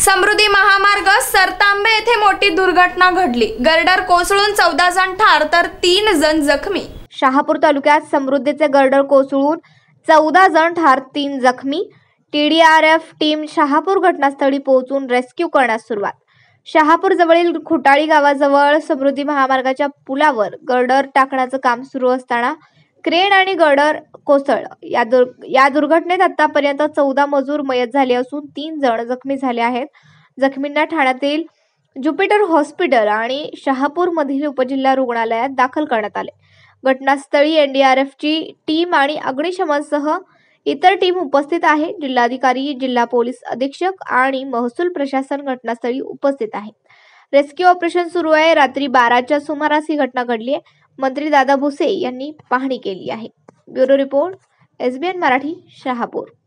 समृद्धी महामार्ग सरतांबे येथे मोठी दुर्घटना घडली गर्डर कोसळून चौदा जण ठार तर तीन जण जखमी शहापूर तालुक्यात समृद्धीचे गर्डर कोसळून चौदा जण ठार तीन जखमी टीडीआरएफ टीम शहापूर घटनास्थळी पोहोचून रेस्क्यू करण्यास सुरुवात शहापूर जवळील खुटाळी गावाजवळ समृद्धी महामार्गाच्या पुलावर गर्डर टाकण्याचं काम सुरू असताना क्रेन आणि गडर कोसळ या दुर् या दुर्घटनेत आतापर्यंत चौदा मजूर मयत झाले असून तीन जण जखमी झाले आहेत जखमींना ठाण्यातील ज्युपिटर हॉस्पिटल आणि शहापूरमधील उपजिल्हा रुग्णालयात दाखल करण्यात आले घटनास्थळी एनडीआरएफची टीम आणि अग्निशमनसह इतर टीम उपस्थित आहे जिल्हाधिकारी जिल्हा पोलीस अधीक्षक आणि महसूल प्रशासन घटनास्थळी उपस्थित आहे रेस्क्यू ऑपरेशन सुरू आहे रात्री बाराच्या सुमारास ही घटना घडली आहे मंत्री दादा भुसे यांनी पाहणी केली आहे bureau report S B N Marathi Shahapur